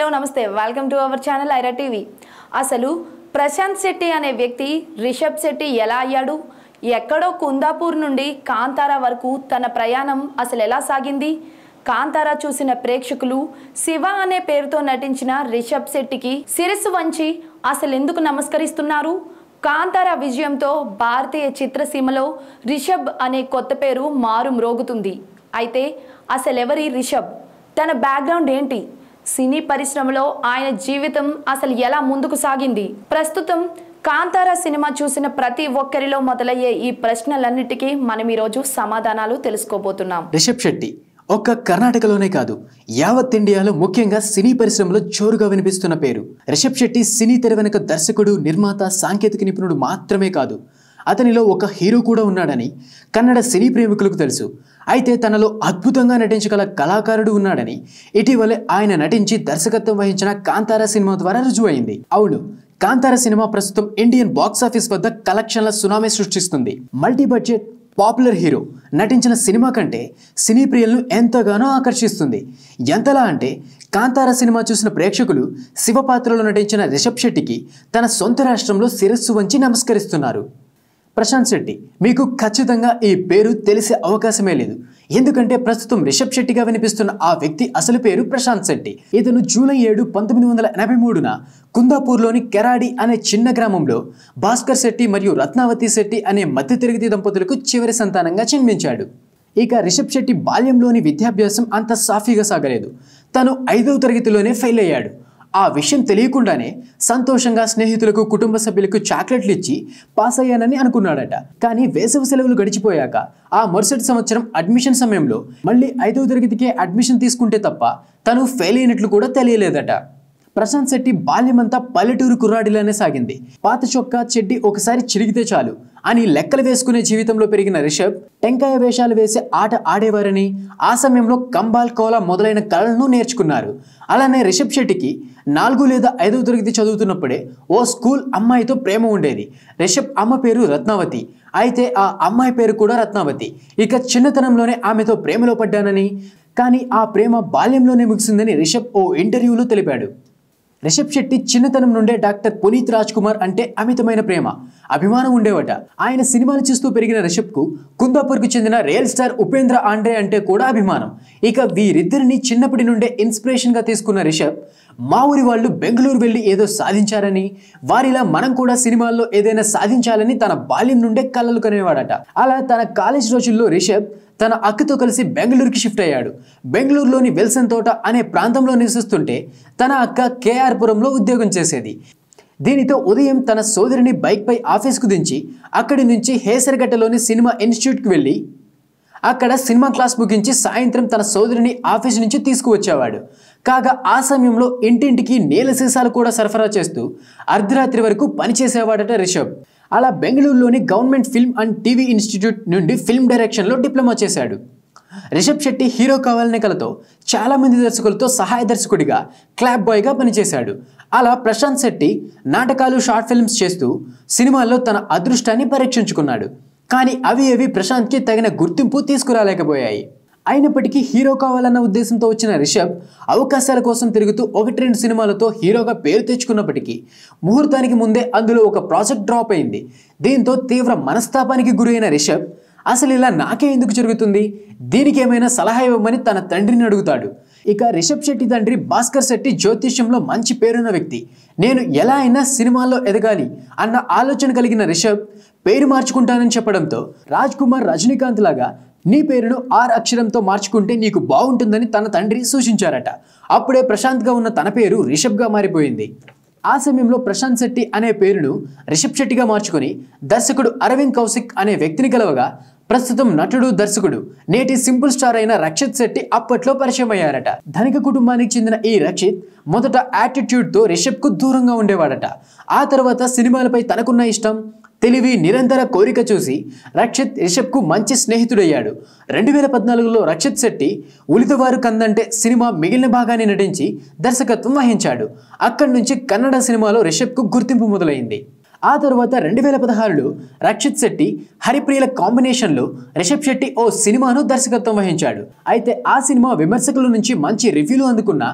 hello నమస్తే welcome to our channel ఐరా TV అసలు ప్రశాంత్ శెట్టి అనే వ్యక్తి రిషబ్ శెట్టి ఎలా అయ్యాడు ఎక్కడో కుందాపూర్ నుండి కాంతారా వరకు తన ప్రయాణం అసలు ఎలా సాగింది కాంతారా చూసిన ప్రేక్షకులు శివ అనే పేరుతో నటించిన రిషబ్ శెట్టికి శిరస్సు వంచి అసలు ఎందుకు నమస్కరిస్తున్నారు కాంతారా విజయంతో భారతీయ చిత్రసీమలో రిషబ్ అనే కొత్త పేరు మారు మ్రోగుతుంది అయితే అసలెవరి రిషబ్ తన బ్యాక్గ్రౌండ్ ఏంటి సినీ పరిశ్రమలో ఆయన జీవితం అసలు ఎలా ముందుకు సాగింది ప్రస్తుతం కాంతారా సినిమా చూసిన ప్రతి ఒక్కరిలో మొదలయ్యే ఈ ప్రశ్నలన్నిటికీ మనం ఈరోజు సమాధానాలు తెలుసుకోబోతున్నాం రిషబ్ శెట్టి ఒక్క కర్ణాటకలోనే కాదు యావత్ ఇండియాలో ముఖ్యంగా సినీ పరిశ్రమలో జోరుగా వినిపిస్తున్న పేరు రిషబ్ శెట్టి సినీ తెర వెనుక దర్శకుడు నిర్మాత సాంకేతిక నిపుణుడు మాత్రమే కాదు అతనిలో ఒక హీరో కూడా ఉన్నాడని కన్నడ సినీ ప్రేమికులకు తెలుసు అయితే తనలో అద్భుతంగా నటించగల కళాకారుడు ఉన్నాడని ఇటీవలే ఆయన నటించి దర్శకత్వం వహించిన కాంతార సినిమా ద్వారా రుజువైంది అవును కాంతార సినిమా ప్రస్తుతం ఇండియన్ బాక్సాఫీస్ వద్ద కలెక్షన్ల సునామీ సృష్టిస్తుంది మల్టీ బడ్జెట్ పాపులర్ హీరో నటించిన సినిమా కంటే సినీ ప్రియులను ఎంతగానో ఆకర్షిస్తుంది ఎంతలా అంటే కాంతార సినిమా చూసిన ప్రేక్షకులు శివపాత్రలో నటించిన రిషబ్ శెట్టికి తన సొంత రాష్ట్రంలో శిరస్సు వంచి నమస్కరిస్తున్నారు ప్రశాంత్ శెట్టి మీకు ఖచ్చితంగా ఈ పేరు తెలిసే అవకాశమే లేదు ఎందుకంటే ప్రస్తుతం రిషబ్ శెట్టిగా వినిపిస్తున్న ఆ వ్యక్తి అసలు పేరు ప్రశాంత్ శెట్టి ఇతను జూలై ఏడు పంతొమ్మిది వందల ఎనభై మూడున కుందాపూర్లోని కెరాడి అనే చిన్న గ్రామంలో భాస్కర్ శెట్టి మరియు రత్నావతి శెట్టి అనే మధ్యతరగతి దంపతులకు చివరి సంతానంగా జన్మించాడు ఇక రిషబ్ శెట్టి బాల్యంలోని విద్యాభ్యాసం అంత సాఫీగా సాగలేదు తను ఐదవ తరగతిలోనే ఫెయిల్ అయ్యాడు ఆ విషయం తెలియకుండానే సంతోషంగా స్నేహితులకు కుటుంబ సభ్యులకు చాక్లెట్లు ఇచ్చి పాస్ అయ్యానని అనుకున్నాడట కానీ వేసవి సెలవులు గడిచిపోయాక ఆ మరుసటి సంవత్సరం అడ్మిషన్ సమయంలో మళ్ళీ ఐదవ తరగతికే అడ్మిషన్ తీసుకుంటే తప్ప తను ఫెయిల్ అయినట్లు కూడా తెలియలేదట ప్రశాంత్ శెట్టి బాల్యమంతా పల్లెటూరు కుర్రాడిలానే సాగింది పాత చొక్కా చెడ్డి ఒకసారి చిరిగితే చాలు అని లెక్కలు వేసుకునే జీవితంలో పెరిగిన రిషబ్ టెంకాయ వేషాలు వేసే ఆట ఆడేవారని ఆ సమయంలో కంబాల్ కోల మొదలైన కళలను నేర్చుకున్నారు అలానే రిషబ్ శెట్టికి నాలుగు లేదా ఐదవ తరగతి చదువుతున్నప్పుడే ఓ స్కూల్ అమ్మాయితో ప్రేమ ఉండేది రిషబ్ అమ్మ పేరు రత్నావతి అయితే ఆ అమ్మాయి పేరు కూడా రత్నావతి ఇక చిన్నతనంలోనే ఆమెతో ప్రేమలో పడ్డానని కానీ ఆ ప్రేమ బాల్యంలోనే ముగిసిందని రిషబ్ ఓ ఇంటర్వ్యూలో తెలిపాడు రిషబ్ శెట్టి చిన్నతనం నుండే డాక్టర్ పునీత్ రాజ్ కుమార్ అంటే అమితమైన ప్రేమ అభిమానం ఉండేవట ఆయన సినిమాలు చూస్తూ పెరిగిన రిషబ్ కుందాపూర్ కుందాపూర్కు చెందిన రియల్ స్టార్ ఉపేంద్ర ఆండ్రే అంటే కూడా అభిమానం ఇక వీరిద్దరిని చిన్నప్పటి నుండే ఇన్స్పిరేషన్గా తీసుకున్న రిషబ్ మా ఊరి వాళ్ళు బెంగళూరు వెళ్ళి ఏదో సాధించారని వారిలా మనం కూడా సినిమాల్లో ఏదైనా సాధించాలని తన బాల్యం నుండే కలలు కనేవాడట అలా తన కాలేజ్ రోజుల్లో రిషబ్ తన అక్కతో కలిసి బెంగళూరుకి షిఫ్ట్ అయ్యాడు బెంగళూరులోని వెల్సన్ తోట అనే ప్రాంతంలో నివసిస్తుంటే తన అక్క కేఆర్పురంలో ఉద్యోగం చేసేది దీనితో ఉదయం తన సోదరిని బైక్పై ఆఫీస్కు దించి అక్కడి నుంచి హేసరగట్టలోని సినిమా ఇన్స్టిట్యూట్కి వెళ్ళి అక్కడ సినిమా క్లాస్ ముగించి సాయంత్రం తన సోదరిని ఆఫీస్ నుంచి తీసుకువచ్చేవాడు కాగా ఆ సమయంలో ఇంటింటికి నీల సీసాలు కూడా సరఫరా చేస్తూ అర్ధరాత్రి వరకు పనిచేసేవాడట రిషబ్ అలా బెంగళూరులోని government film and TV institute నుండి ఫిల్మ్ డైరెక్షన్లో డిప్లొమా చేశాడు రిషబ్ శెట్టి హీరో కావాలనే కలతో చాలామంది దర్శకులతో సహాయ దర్శకుడిగా క్లాప్ బాయ్గా పనిచేశాడు అలా ప్రశాంత్ శెట్టి నాటకాలు షార్ట్ ఫిల్మ్స్ చేస్తూ సినిమాల్లో తన అదృష్టాన్ని పరీక్షించుకున్నాడు కానీ అవి అవి ప్రశాంత్కి తగిన గుర్తింపు తీసుకురాలేకపోయాయి అయినప్పటికీ హీరో కావాలన్న ఉద్దేశంతో వచ్చిన రిషబ్ అవకాశాల కోసం తిరుగుతూ ఒకటి రెండు సినిమాలతో హీరోగా పేరు తెచ్చుకున్నప్పటికీ ముహూర్తానికి ముందే అందులో ఒక ప్రాజెక్ట్ డ్రాప్ అయింది దీంతో తీవ్ర మనస్తాపానికి గురైన రిషబ్ అసలు ఇలా నాకే ఎందుకు జరుగుతుంది దీనికి ఏమైనా సలహా ఇవ్వమని తన తండ్రిని అడుగుతాడు ఇక రిషబ్ శెట్టి తండ్రి భాస్కర్ శెట్టి జ్యోతిష్యంలో మంచి పేరున్న వ్యక్తి నేను ఎలా అయినా సినిమాల్లో ఎదగాలి అన్న ఆలోచన కలిగిన రిషబ్ పేరు మార్చుకుంటానని చెప్పడంతో రాజ్ కుమార్ రజనీకాంత్ లాగా నీ పేరును ఆర్ అక్షరంతో మార్చుకుంటే నీకు బాగుంటుందని తన తండ్రి సూచించారట అప్పుడే ప్రశాంత్గా ఉన్న తన పేరు రిషబ్గా మారిపోయింది ఆ సమయంలో ప్రశాంత్ శెట్టి అనే పేరును రిషబ్ శెట్టిగా మార్చుకుని దర్శకుడు అరవింద్ కౌశిక్ అనే వ్యక్తిని కలవగా ప్రస్తుతం నటుడు దర్శకుడు నేటి సింపుల్ స్టార్ అయిన రక్షిత్ శెట్టి అప్పట్లో పరిచయం అయ్యారట ధనిక కుటుంబానికి చెందిన ఈ రక్షిత్ మొదట యాటిట్యూడ్తో రిషబ్కు దూరంగా ఉండేవాడట ఆ తర్వాత సినిమాలపై తనకున్న ఇష్టం తెలివి నిరంతర కోరిక చూసి రక్షిత్ రిషబ్కు మంచి స్నేహితుడయ్యాడు రెండు వేల పద్నాలుగులో రక్షిత్ శెట్టి ఉలితవారు కందంటే సినిమా మిగిలిన భాగాన్ని నటించి దర్శకత్వం వహించాడు అక్కడి నుంచి కన్నడ సినిమాలో రిషబ్కు గుర్తింపు మొదలైంది ఆ తర్వాత రెండు వేల పదహారులో రక్షిత్ శెట్టి హరిప్రియల కాంబినేషన్లో రిషబ్ శెట్టి ఓ సినిమాను దర్శకత్వం వహించాడు అయితే ఆ సినిమా విమర్శకుల నుంచి మంచి రివ్యూలు అందుకున్న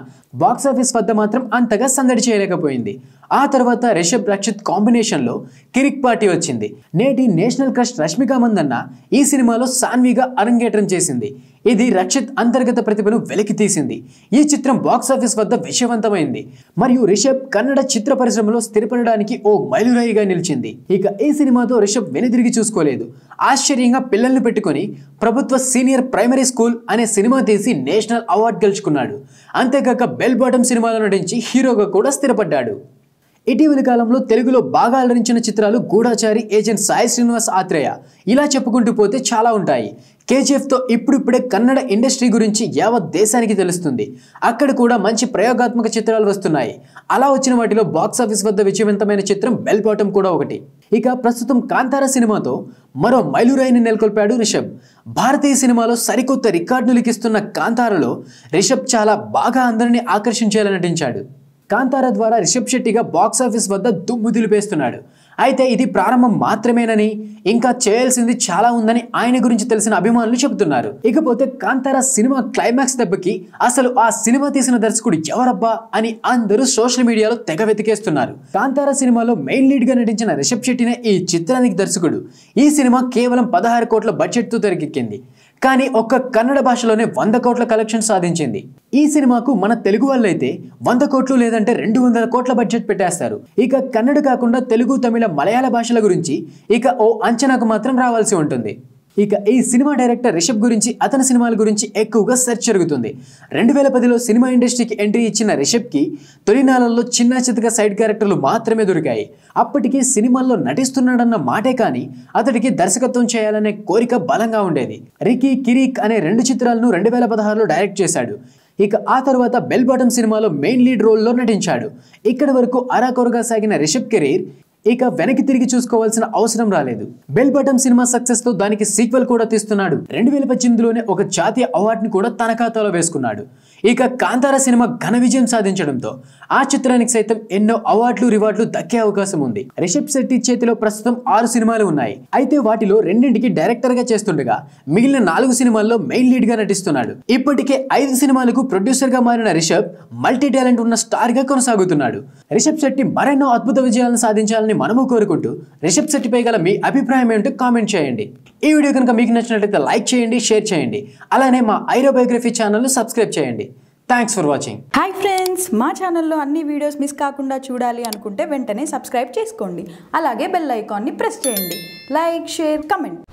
బాక్సాఫీస్ వద్ద మాత్రం అంతగా సందడి చేయలేకపోయింది ఆ తర్వాత రిషబ్ రక్షిత్ కాంబినేషన్లో కిరిక్ పార్టీ వచ్చింది నేటి నేషనల్ క్రష్ రష్మిక మందన్న ఈ సినిమాలో సాన్విగా అరంగేట్రం చేసింది ఇది రక్షిత్ అంతర్గత ప్రతిభను వెలికి తీసింది ఈ చిత్రం బాక్సాఫీస్ వద్ద విజయవంతమైంది మరియు రిషబ్ కన్నడ చిత్ర పరిశ్రమలో స్థిరపడడానికి ఓ మైలురాయిగా నిలిచింది ఇక ఈ సినిమాతో రిషబ్ వెనుదిరిగి చూసుకోలేదు ఆశ్చర్యంగా పిల్లల్ని పెట్టుకొని ప్రభుత్వ సీనియర్ ప్రైమరీ స్కూల్ అనే సినిమా తీసి నేషనల్ అవార్డు గెలుచుకున్నాడు అంతేకాక బెల్ బాటమ్ సినిమాలో నటించి హీరోగా కూడా స్థిరపడ్డాడు ఇటీవలి కాలంలో తెలుగులో బాగా అలరించిన చిత్రాలు గూఢాచారి ఏజెంట్ సాయి శ్రీనివాస్ ఆత్రేయ ఇలా చెప్పుకుంటూ పోతే చాలా ఉంటాయి కేజీఎఫ్తో ఇప్పుడిప్పుడే కన్నడ ఇండస్ట్రీ గురించి యావత్ దేశానికి తెలుస్తుంది అక్కడ కూడా మంచి ప్రయోగాత్మక చిత్రాలు వస్తున్నాయి అలా వచ్చిన వాటిలో బాక్సాఫీస్ వద్ద విజయవంతమైన చిత్రం బెల్ బాటం కూడా ఒకటి ఇక ప్రస్తుతం కాంతార సినిమాతో మరో మైలురాయిని నెలకొల్పాడు రిషబ్ భారతీయ సినిమాలో సరికొత్త రికార్డును లిఖిస్తున్న కాంతారలో రిషబ్ చాలా బాగా అందరినీ ఆకర్షించేలా నటించాడు కాంతార ద్వారా రిషబ్ శెట్టిగా బాక్సాఫీస్ వద్ద దుమ్ము దులిపేస్తున్నాడు అయితే ఇది ప్రారంభం మాత్రమేనని ఇంకా చేయాల్సింది చాలా ఉందని ఆయన గురించి తెలిసిన అభిమానులు చెబుతున్నారు ఇకపోతే కాంతారా సినిమా క్లైమాక్స్ దెబ్బకి అసలు ఆ సినిమా తీసిన దర్శకుడు ఎవరబ్బా అని అందరూ సోషల్ మీడియాలో తెగ వెతికేస్తున్నారు కాంతారా సినిమాలో మెయిన్ లీడ్ గా నటించిన రిషబ్ శెట్టినే ఈ చిత్రానికి దర్శకుడు ఈ సినిమా కేవలం పదహారు కోట్ల బడ్జెట్తో తెరకెక్కింది కానీ ఒక్క కన్నడ భాషలోనే వంద కోట్ల కలెక్షన్ సాధించింది ఈ సినిమాకు మన తెలుగు వాళ్ళు అయితే వంద కోట్లు లేదంటే రెండు వందల కోట్ల బడ్జెట్ పెట్టేస్తారు ఇక కన్నడ కాకుండా తెలుగు తమిళ మలయాళ భాషల గురించి ఇక ఓ అంచనాకు మాత్రం రావాల్సి ఉంటుంది ఇక ఈ సినిమా డైరెక్టర్ రిషబ్ గురించి అతని సినిమాల గురించి ఎక్కువగా సెర్చ్ జరుగుతుంది రెండు వేల పదిలో సినిమా ఇండస్ట్రీకి ఎంట్రీ ఇచ్చిన రిషబ్కి తొలినాళ్ళల్లో చిన్న చితక సైడ్ క్యారెక్టర్లు మాత్రమే దొరికాయి అప్పటికి సినిమాల్లో నటిస్తున్నాడన్న మాటే కానీ అతడికి దర్శకత్వం చేయాలనే కోరిక బలంగా ఉండేది రికీ కిరీక్ అనే రెండు చిత్రాలను రెండు వేల పదహారులో డైరెక్ట్ చేశాడు ఇక ఆ తర్వాత బెల్ బాటమ్ సినిమాలో మెయిన్ లీడ్ రోల్లో నటించాడు ఇక్కడి వరకు అరాకొరగా సాగిన రిషబ్ కెరీర్ ఇక వెనక్కి తిరిగి చూసుకోవాల్సిన అవసరం రాలేదు బెల్ బటమ్ సినిమా సక్సెస్ తో దానికి సీక్వెల్ కూడా తీస్తున్నాడు రెండు వేల పద్దెనిమిదిలోనే ఒక జాతీయ అవార్డుని కూడా తన ఖాతాలో వేసుకున్నాడు ఇక కాంతార సినిమా ఘన విజయం సాధించడంతో ఆ చిత్రానికి సైతం ఎన్నో అవార్డులు రివార్డులు దక్కే అవకాశం ఉంది రిషబ్ శెట్టి చేతిలో ప్రస్తుతం ఆరు సినిమాలు ఉన్నాయి అయితే వాటిలో రెండింటికి డైరెక్టర్ గా చేస్తుండగా మిగిలిన నాలుగు సినిమాల్లో మెయిన్ లీడ్ గా నటిస్తున్నాడు ఇప్పటికే ఐదు సినిమాలకు ప్రొడ్యూసర్ గా మారిన రిషబ్ మల్టీ టాలెంట్ ఉన్న స్టార్ గా కొనసాగుతున్నాడు రిషబ్ శెట్టి మరెన్నో అద్భుత విజయాలను సాధించాలని మనము కోరుకుంటూ రిషబ్ శెట్టిపై గల మీ అభిప్రాయం ఏంటో కామెంట్ చేయండి ఈ వీడియో కనుక మీకు నచ్చినట్లయితే లైక్ చేయండి షేర్ చేయండి అలానే మా ఐరోబయోగ్రఫీ ఛానల్ను సబ్స్క్రైబ్ చేయండి thanks for watching hi friends మా ఛానల్లో అన్ని వీడియోస్ మిస్ కాకుండా చూడాలి అనుకుంటే వెంటనే సబ్స్క్రైబ్ చేసుకోండి అలాగే బెల్ ఐకాన్ని ప్రెస్ చేయండి లైక్ షేర్ కమెంట్